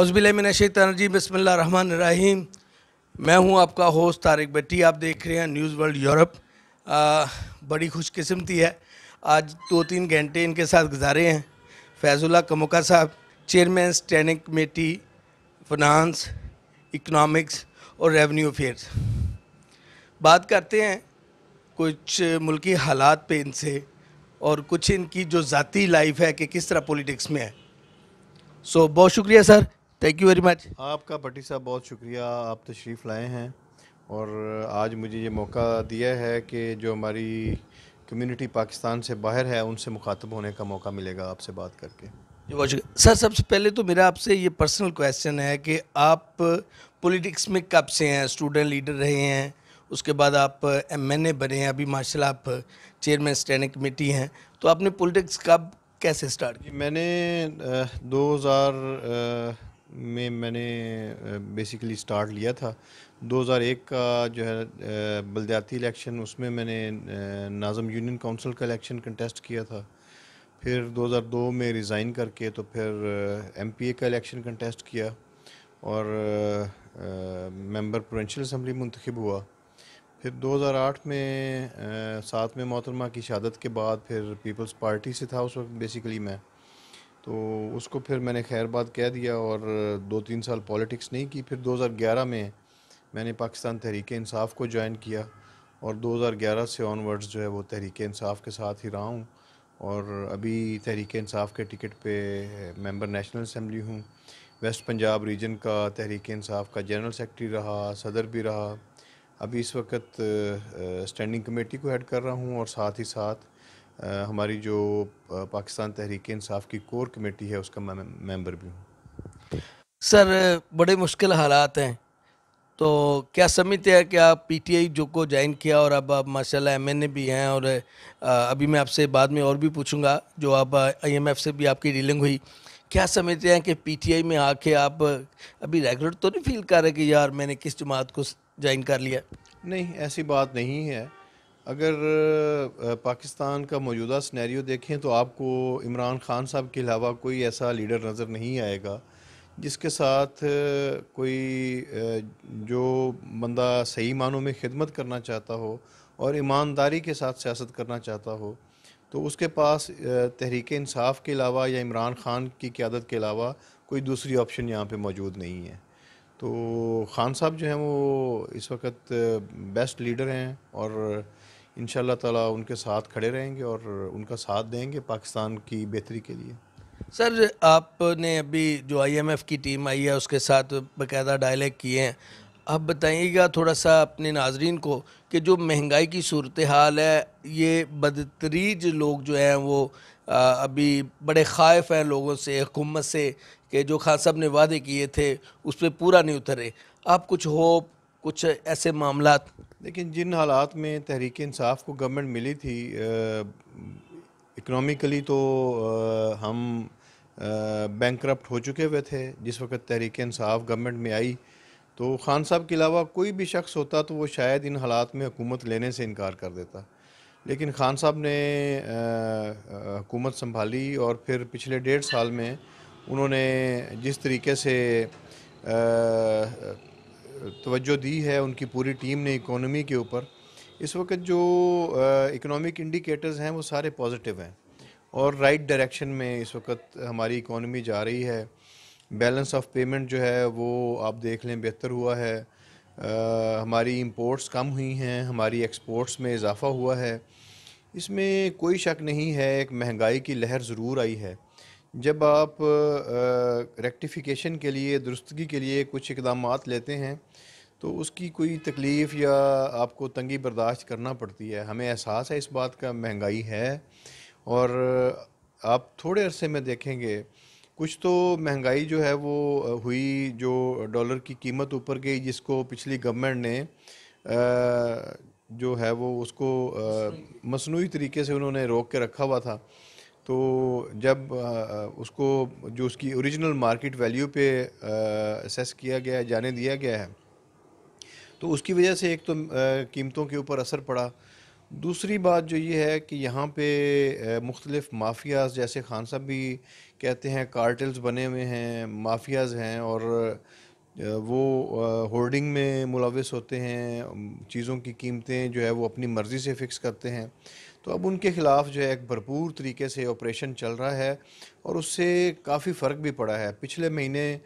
اُس من الشیطان الرجیم بسم اللہ الرحمن الرحیم میں ہوں آپ کا ہوسٹ طارق بٹی آپ دیکھ رہے ہیں نیوز ورلڈ یورپ بڑی خوش قسمتی ہے آج دو تین گھنٹے ان کے ساتھ گزارے ہیں فیض اللہ کموکا صاحب chairman standing committee finance economics اور ریونیو افیئرس بات کرتے ہیں کچھ ملکی حالات پہ ان سے اور کچھ ان کی جو ذاتی لائف ہے کہ کس طرح پولیٹکس میں ہے سو بہت شکریہ sir thank you very much آپ کا پٹی صاحب بہت شکریہ آپ تشریف لائے ہیں اور آج مجھے یہ موقع دیا ہے کہ جو ہماری کمیونٹی پاکستان سے باہر ہے ان سے مخاطب ہونے کا موقع ملے گا آپ سے بات کر کے جی بہت شکریہ سر سب سے پہلے تو میرا آپ سے یہ پرسنل کویشچن ہے کہ آپ پولیٹکس میں کب سے ہیں اسٹوڈنٹ لیڈر رہے ہیں اس کے بعد آپ ایم این اے بنے ہیں ابھی ماشاء اللہ چیئرمین اسٹینڈنگ کمیٹی ہیں تو آپ نے پولیٹکس کب کیسے اسٹارٹ کی جی، میں نے دو ہزار میں میں نے بیسیکلی سٹارٹ لیا تھا دو ہزار ایک کا جو ہے بلدیاتی الیکشن اس میں میں نے ناظم یونین کونسل کا الیکشن کنٹیسٹ کیا تھا پھر دو ہزار دو میں ریزائن کر کے تو پھر ایم پی اے کا الیکشن کنٹیسٹ کیا اور ممبر پروونشل اسمبلی منتخب ہوا پھر دو ہزار آٹھ میں ساتھ میں محترمہ کی شہادت کے بعد پھر پیپلز پارٹی سے تھا اس وقت بیسیکلی میں تو اس کو پھر میں نے خیر بات کہہ دیا اور دو تین سال پولیٹکس نہیں کی پھر دو ہزار گیارہ میں میں نے پاکستان تحریک انصاف کو جوائن کیا اور دو ہزار گیارہ سے آن ورڈز جو ہے وہ تحریک انصاف کے ساتھ ہی رہا ہوں اور ابھی تحریک انصاف کے ٹکٹ پہ ممبر نیشنل اسمبلی ہوں ویسٹ پنجاب ریجن کا تحریک انصاف کا جنرل سیکٹری رہا صدر بھی رہا ابھی اس وقت اسٹینڈنگ کمیٹی کو ہیڈ کر رہا ہوں اور ساتھ ہی ساتھ ہماری جو پاکستان تحریک انصاف کی کور کمیٹی ہے اس کا میں ممبر بھی ہوں سر بڑے مشکل حالات ہیں تو کیا سمجھتے ہیں کہ آپ پی ٹی آئی جو کو جوائن کیا اور اب آپ ماشاء اللہ ایم این اے بھی ہیں اور ابھی میں آپ سے بعد میں اور بھی پوچھوں گا جو آپ آئی ایم ایف سے بھی آپ کی ڈیلنگ ہوئی کیا سمجھتے ہیں کہ پی ٹی آئی میں آ کے آپ ابھی ریگولر تو نہیں فیل کر رہے کہ یار میں نے کس جماعت کو جوائن کر لیا نہیں ایسی بات نہیں ہے اگر پاکستان کا موجودہ سنیریو دیکھیں تو آپ کو عمران خان صاحب کے علاوہ کوئی ایسا لیڈر نظر نہیں آئے گا جس کے ساتھ کوئی جو بندہ صحیح معنوں میں خدمت کرنا چاہتا ہو اور ایمانداری کے ساتھ سیاست کرنا چاہتا ہو تو اس کے پاس تحریک انصاف کے علاوہ یا عمران خان کی قیادت کے علاوہ کوئی دوسری آپشن یہاں پہ موجود نہیں ہے تو خان صاحب جو ہیں وہ اس وقت بیسٹ لیڈر ہیں اور ان شاء اللہ تعالیٰ ان کے ساتھ کھڑے رہیں گے اور ان کا ساتھ دیں گے پاکستان کی بہتری کے لیے سر آپ نے ابھی جو آئی ایم ایف کی ٹیم آئی ہے اس کے ساتھ باقاعدہ ڈائلیگ کیے ہیں آپ بتائیے گا تھوڑا سا اپنے ناظرین کو کہ جو مہنگائی کی صورتحال ہے یہ بدتریج لوگ جو ہیں وہ ابھی بڑے خائف ہیں لوگوں سے حکومت سے کہ جو خان صاحب نے وعدے کیے تھے اس پہ پورا نہیں اترے آپ کچھ ہوپ کچھ ایسے معاملات لیکن جن حالات میں تحریک انصاف کو گورنمنٹ ملی تھی اکنومیکلی تو ہم بینک کرپٹ ہو چکے ہوئے تھے جس وقت تحریک انصاف گورنمنٹ میں آئی تو خان صاحب کے علاوہ کوئی بھی شخص ہوتا تو وہ شاید ان حالات میں حکومت لینے سے انکار کر دیتا لیکن خان صاحب نے حکومت سنبھالی اور پھر پچھلے ڈیڑھ سال میں انہوں نے جس طریقے سے توجہ دی ہے ان کی پوری ٹیم نے اکانومی کے اوپر اس وقت جو اکنامک انڈیکیٹرز ہیں وہ سارے پازیٹیو ہیں اور رائٹ ڈائریکشن میں اس وقت ہماری اکانومی جا رہی ہے بیلنس آف پیمنٹ جو ہے وہ آپ دیکھ لیں بہتر ہوا ہے ہماری امپورٹس کم ہوئی ہیں ہماری ایکسپورٹس میں اضافہ ہوا ہے اس میں کوئی شک نہیں ہے ایک مہنگائی کی لہر ضرور آئی ہے جب آپ ریکٹیفیکیشن کے لیے درستگی کے لیے کچھ اقدامات لیتے ہیں تو اس کی کوئی تکلیف یا آپ کو تنگی برداشت کرنا پڑتی ہے ہمیں احساس ہے اس بات کا مہنگائی ہے اور آپ تھوڑے عرصے میں دیکھیں گے کچھ تو مہنگائی جو ہے وہ ہوئی جو ڈالر کی قیمت اوپر گئی جس کو پچھلی گورنمنٹ نے جو ہے وہ اس کو مصنوعی طریقے سے انہوں نے روک کے رکھا ہوا تھا تو جب اس کو جو اس کی اوریجنل مارکیٹ ویلیو پہ اسیس کیا گیا جانے دیا گیا ہے تو اس کی وجہ سے ایک تو قیمتوں کے اوپر اثر پڑا دوسری بات جو یہ ہے کہ یہاں پہ مختلف مافیاز جیسے خان صاحب بھی کہتے ہیں کارٹلز بنے ہوئے ہیں مافیاز ہیں اور وہ ہورڈنگ میں ملوث ہوتے ہیں چیزوں کی قیمتیں جو ہے وہ اپنی مرضی سے فکس کرتے ہیں تو اب ان کے خلاف جو ہے ایک بھرپور طریقے سے آپریشن چل رہا ہے اور اس سے کافی فرق بھی پڑا ہے پچھلے مہینے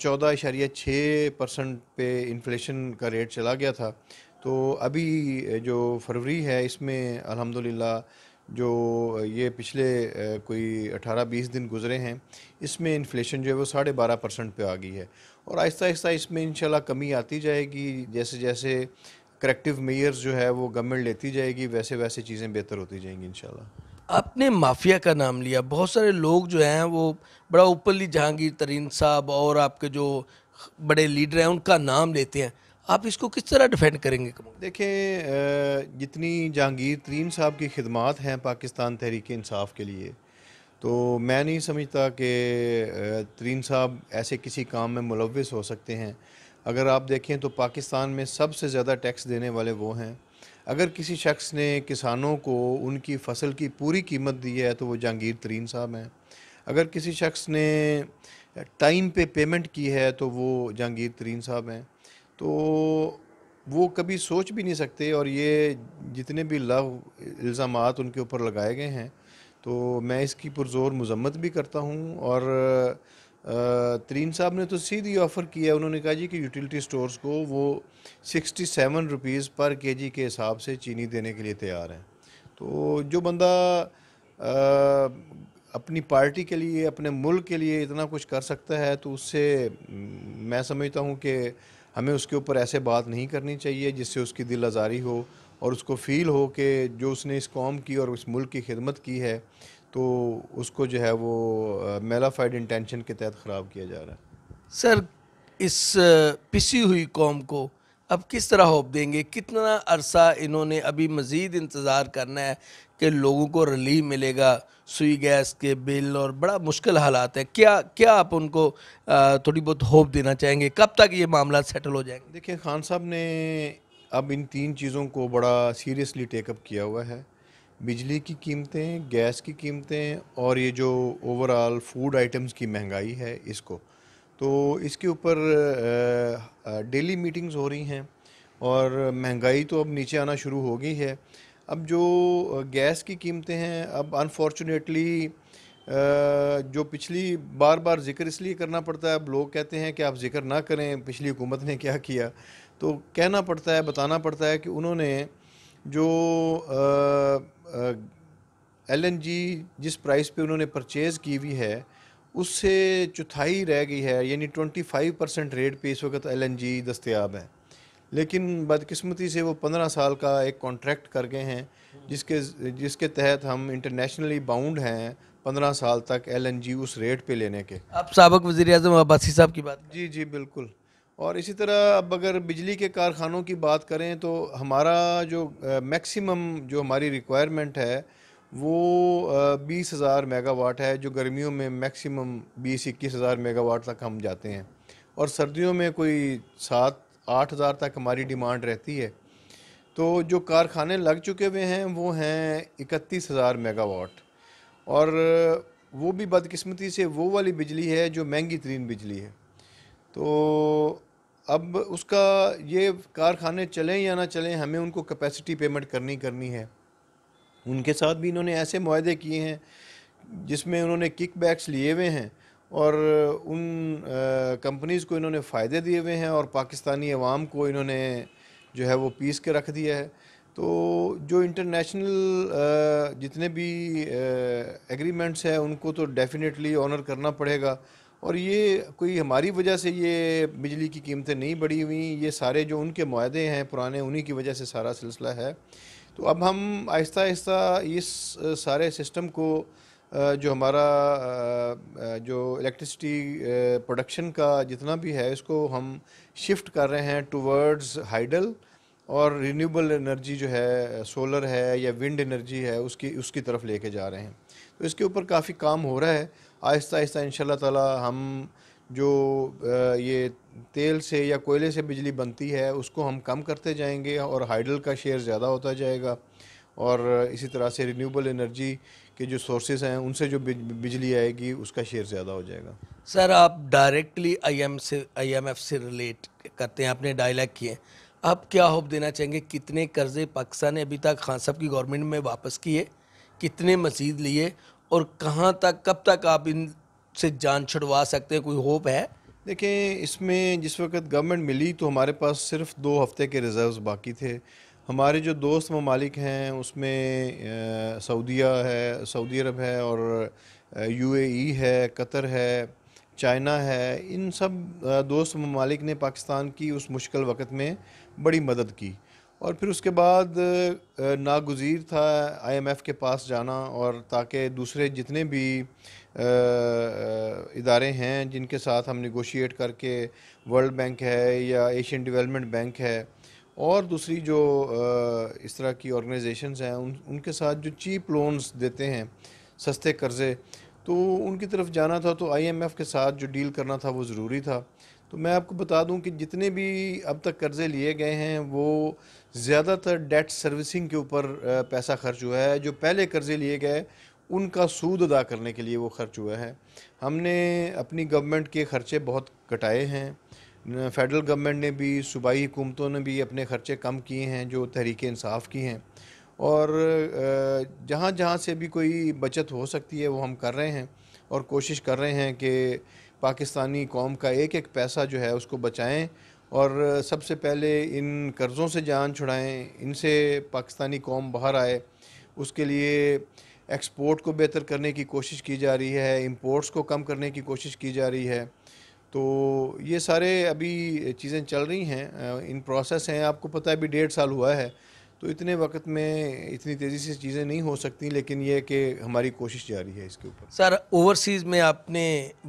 چودہ اشاریہ چھ پرسنٹ پہ انفلیشن کا ریٹ چلا گیا تھا تو ابھی جو فروری ہے اس میں الحمدللہ جو یہ پچھلے کوئی اٹھارہ بیس دن گزرے ہیں اس میں انفلیشن جو ہے وہ ساڑھے بارہ پرسنٹ پہ آ گئی ہے اور آہستہ آہستہ اس میں انشاءاللہ کمی آتی جائے گی جیسے جیسے کریکٹیو میئرز جو ہے وہ گورنمنٹ لیتی جائے گی ویسے ویسے چیزیں بہتر ہوتی جائیں گی انشاءاللہ آپ نے مافیا کا نام لیا بہت سارے لوگ جو ہیں وہ بڑا اوپنلی جہانگیر ترین صاحب اور آپ کے جو بڑے لیڈر ہیں ان کا نام لیتے ہیں آپ اس کو کس طرح ڈیفینڈ کریں گے دیکھیں جتنی جہانگیر ترین صاحب کی خدمات ہیں پاکستان تحریک انصاف کے لیے تو میں نہیں سمجھتا کہ ترین صاحب ایسے کسی کام میں ملوث ہو سکتے ہیں اگر آپ دیکھیں تو پاکستان میں سب سے زیادہ ٹیکس دینے والے وہ ہیں اگر کسی شخص نے کسانوں کو ان کی فصل کی پوری قیمت دی ہے تو وہ جہانگیر ترین صاحب ہیں اگر کسی شخص نے ٹائم پہ پیمنٹ کی ہے تو وہ جہانگیر ترین صاحب ہیں تو وہ کبھی سوچ بھی نہیں سکتے اور یہ جتنے بھی لغ الزامات ان کے اوپر لگائے گئے ہیں تو میں اس کی پرزور مذمت بھی کرتا ہوں اور ترین صاحب نے تو سیدھی آفر کیا ہے انہوں نے کہا جی کہ یوٹیلٹی سٹورز کو وہ سکسٹی سیون روپیز پر کے جی کے حساب سے چینی دینے کے لیے تیار ہیں تو جو بندہ اپنی پارٹی کے لیے اپنے ملک کے لیے اتنا کچھ کر سکتا ہے تو اس سے میں سمجھتا ہوں کہ ہمیں اس کے اوپر ایسے بات نہیں کرنی چاہیے جس سے اس کی دل آزاری ہو اور اس کو فیل ہو کہ جو اس نے اس قوم کی اور اس ملک کی خدمت کی ہے تو اس کو جو ہے وہ میلافائڈ انٹینشن کے تحت خراب کیا جا رہا ہے سر اس پسی ہوئی قوم کو اب کس طرح ہوپ دیں گے کتنا عرصہ انہوں نے ابھی مزید انتظار کرنا ہے کہ لوگوں کو رلی ملے گا سوئی گیس کے بل اور بڑا مشکل حالات ہیں کیا کیا آپ ان کو تھوڑی بہت ہوپ دینا چاہیں گے کب تک یہ معاملہ سیٹل ہو جائیں گے دیکھیں خان صاحب نے اب ان تین چیزوں کو بڑا سیریسلی ٹیک اپ کیا ہوا ہے بجلی کی قیمتیں گیس کی قیمتیں اور یہ جو اوور آل فوڈ آئٹمز کی مہنگائی ہے اس کو تو اس کے اوپر ڈیلی میٹنگز ہو رہی ہیں اور مہنگائی تو اب نیچے آنا شروع ہو گئی ہے اب جو گیس کی قیمتیں ہیں اب انفارچونیٹلی جو پچھلی بار بار ذکر اس لیے کرنا پڑتا ہے اب لوگ کہتے ہیں کہ آپ ذکر نہ کریں پچھلی حکومت نے کیا کیا تو کہنا پڑتا ہے بتانا پڑتا ہے کہ انہوں نے جو ایل این جی جس پرائس پہ انہوں نے پرچیز کی ہوئی ہے اس سے چتھائی رہ گئی ہے یعنی ٹونٹی فائیو پرسینٹ ریٹ پہ اس وقت ایل این جی دستیاب ہے لیکن بدقسمتی سے وہ پندرہ سال کا ایک کانٹریکٹ کر گئے ہیں جس کے جس کے تحت ہم انٹرنیشنلی باؤنڈ ہیں پندرہ سال تک ایل این جی اس ریٹ پہ لینے کے اب سابق وزیر اعظم عباسی صاحب کی بات جی جی بالکل اور اسی طرح اب اگر بجلی کے کارخانوں کی بات کریں تو ہمارا جو میکسیمم جو ہماری ریکوائرمنٹ ہے وہ بیس ہزار میگا واٹ ہے جو گرمیوں میں میکسیمم بیس اکیس ہزار میگا واٹ تک ہم جاتے ہیں اور سردیوں میں کوئی سات آٹھ ہزار تک ہماری ڈیمانڈ رہتی ہے تو جو کارخانے لگ چکے ہوئے ہیں وہ ہیں اکتیس ہزار میگا واٹ اور وہ بھی بدقسمتی سے وہ والی بجلی ہے جو مہنگی ترین بجلی ہے تو اب اس کا یہ کارخانے چلیں یا نہ چلیں ہمیں ان کو کیپیسٹی پیمنٹ کرنی کرنی ہے ان کے ساتھ بھی انہوں نے ایسے معاہدے کیے ہیں جس میں انہوں نے کک بیکس لیے ہوئے ہیں اور ان کمپنیز کو انہوں نے فائدے دیے ہوئے ہیں اور پاکستانی عوام کو انہوں نے جو ہے وہ پیس کے رکھ دیا ہے تو جو انٹرنیشنل جتنے بھی ایگریمنٹس ہیں ان کو تو ڈیفینیٹلی آنر کرنا پڑے گا اور یہ کوئی ہماری وجہ سے یہ بجلی کی قیمتیں نہیں بڑھی ہوئیں یہ سارے جو ان کے معاہدے ہیں پرانے انہی کی وجہ سے سارا سلسلہ ہے تو اب ہم آہستہ آہستہ اس سارے سسٹم کو جو ہمارا جو الیکٹرسٹی پروڈکشن کا جتنا بھی ہے اس کو ہم شفٹ کر رہے ہیں ٹوورڈز ہائیڈل اور رینیوبل انرجی جو ہے سولر ہے یا ونڈ انرجی ہے اس کی اس کی طرف لے کے جا رہے ہیں تو اس کے اوپر کافی کام ہو رہا ہے آہستہ آہستہ ان شاء اللہ تعالی ہم جو یہ تیل سے یا کوئلے سے بجلی بنتی ہے اس کو ہم کم کرتے جائیں گے اور ہائیڈل کا شیئر زیادہ ہوتا جائے گا اور اسی طرح سے رینیوبل انرجی کے جو سورسز ہیں ان سے جو بجلی آئے گی اس کا شیئر زیادہ ہو جائے گا سر آپ ڈائریکٹلی آئی ایم سے آئی ایم ایف سے ریلیٹ کرتے ہیں اپنے ڈائلیک کیے آپ کیا ہوپ دینا چاہیں گے کتنے قرضے پاکستان نے ابھی تک خان صاحب کی گورنمنٹ میں واپس کیے کتنے مزید لیے اور کہاں تک کب تک آپ ان سے جان چھڑوا سکتے کوئی ہوپ ہے دیکھیں اس میں جس وقت گورنمنٹ ملی تو ہمارے پاس صرف دو ہفتے کے ریزروز باقی تھے ہمارے جو دوست ممالک ہیں اس میں سعودیہ ہے سعودی عرب ہے اور یو اے ای ہے قطر ہے چائنا ہے ان سب دوست ممالک نے پاکستان کی اس مشکل وقت میں بڑی مدد کی اور پھر اس کے بعد ناگزیر تھا آئی ایم ایف کے پاس جانا اور تاکہ دوسرے جتنے بھی ادارے ہیں جن کے ساتھ ہم نیگوشیٹ کر کے ورلڈ بینک ہے یا ایشین ڈیولپمنٹ بینک ہے اور دوسری جو اس طرح کی ارگنیزیشنز ہیں ان ان کے ساتھ جو چیپ لونز دیتے ہیں سستے قرضے تو ان کی طرف جانا تھا تو آئی ایم ایف کے ساتھ جو ڈیل کرنا تھا وہ ضروری تھا تو میں آپ کو بتا دوں کہ جتنے بھی اب تک قرضے لیے گئے ہیں وہ زیادہ تر ڈیٹ سروسنگ کے اوپر پیسہ خرچ ہوا ہے جو پہلے قرضے لیے گئے ان کا سود ادا کرنے کے لیے وہ خرچ ہوا ہے ہم نے اپنی گورنمنٹ کے خرچے بہت کٹائے ہیں فیڈرل گورنمنٹ نے بھی صوبائی حکومتوں نے بھی اپنے خرچے کم کیے ہیں جو تحریک انصاف کی ہیں اور جہاں جہاں سے بھی کوئی بچت ہو سکتی ہے وہ ہم کر رہے ہیں اور کوشش کر رہے ہیں کہ پاکستانی قوم کا ایک ایک پیسہ جو ہے اس کو بچائیں اور سب سے پہلے ان قرضوں سے جان چھڑائیں ان سے پاکستانی قوم باہر آئے اس کے لیے ایکسپورٹ کو بہتر کرنے کی کوشش کی جا رہی ہے امپورٹس کو کم کرنے کی کوشش کی جا رہی ہے تو یہ سارے ابھی چیزیں چل رہی ہیں ان پروسیس ہیں آپ کو پتہ ہے ابھی ڈیڑھ سال ہوا ہے تو اتنے وقت میں اتنی تیزی سے چیزیں نہیں ہو سکتی لیکن یہ کہ ہماری کوشش جاری ہے اس کے اوپر سر اوورسیز میں آپ نے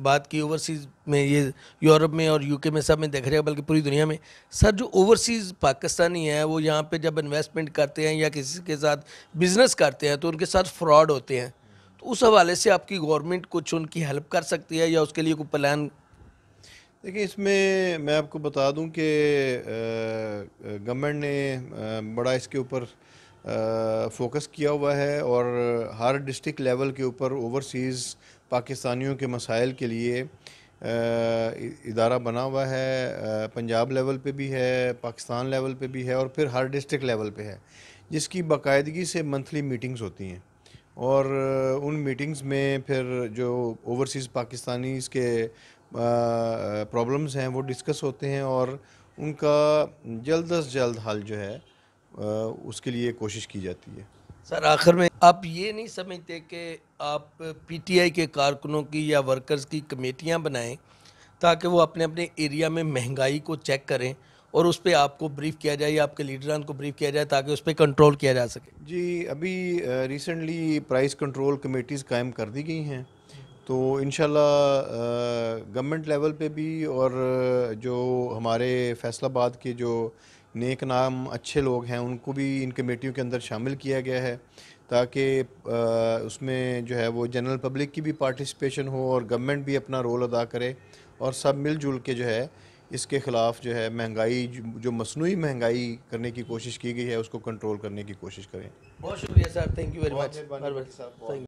بات کی اوورسیز میں یہ یورپ میں اور یو کے میں سب میں دیکھ رہے ہیں بلکہ پوری دنیا میں سر جو اوورسیز پاکستانی ہے وہ یہاں پہ جب انویسٹمنٹ کرتے ہیں یا کسی کے ساتھ بزنس کرتے ہیں تو ان کے ساتھ فراڈ ہوتے ہیں تو اس حوالے سے آپ کی گورنمنٹ کچھ ان کی ہیلپ کر سکتی ہے یا اس کے لیے کوئی پلان دیکھیں اس میں میں آپ کو بتا دوں کہ گورنمنٹ نے بڑا اس کے اوپر فوکس کیا ہوا ہے اور ہر ڈسٹک لیول کے اوپر اوورسیز پاکستانیوں کے مسائل کے لیے ادارہ بنا ہوا ہے پنجاب لیول پہ بھی ہے پاکستان لیول پہ بھی ہے اور پھر ہر ڈسٹک لیول پہ ہے جس کی باقاعدگی سے منتھلی میٹنگز ہوتی ہیں اور ان میٹنگز میں پھر جو اوورسیز پاکستانیز کے پرابلمز ہیں وہ ڈسکس ہوتے ہیں اور ان کا جلد از جلد حل جو ہے اس کے لیے کوشش کی جاتی ہے سر آخر میں آپ یہ نہیں سمجھتے کہ آپ پی ٹی آئی کے کارکنوں کی یا ورکرز کی کمیٹیاں بنائیں تاکہ وہ اپنے اپنے ایریا میں مہنگائی کو چیک کریں اور اس پہ آپ کو بریف کیا جائے یا آپ کے لیڈران کو بریف کیا جائے تاکہ اس پہ کنٹرول کیا جا سکے جی ابھی ریسنٹلی پرائز کنٹرول کمیٹیز قائم کر دی گئی ہیں تو انشاءاللہ گورنمنٹ لیول پہ بھی اور جو ہمارے فیصل آباد کے جو نیک نام اچھے لوگ ہیں ان کو بھی ان کمیٹیوں کے اندر شامل کیا گیا ہے تاکہ اس میں جو ہے وہ جنرل پبلک کی بھی پارٹیسپیشن ہو اور گورنمنٹ بھی اپنا رول ادا کرے اور سب مل جل کے جو ہے اس کے خلاف جو ہے مہنگائی جو مصنوعی مہنگائی کرنے کی کوشش کی گئی ہے اس کو کنٹرول کرنے کی کوشش کریں بہت شکریہ sir thank you very much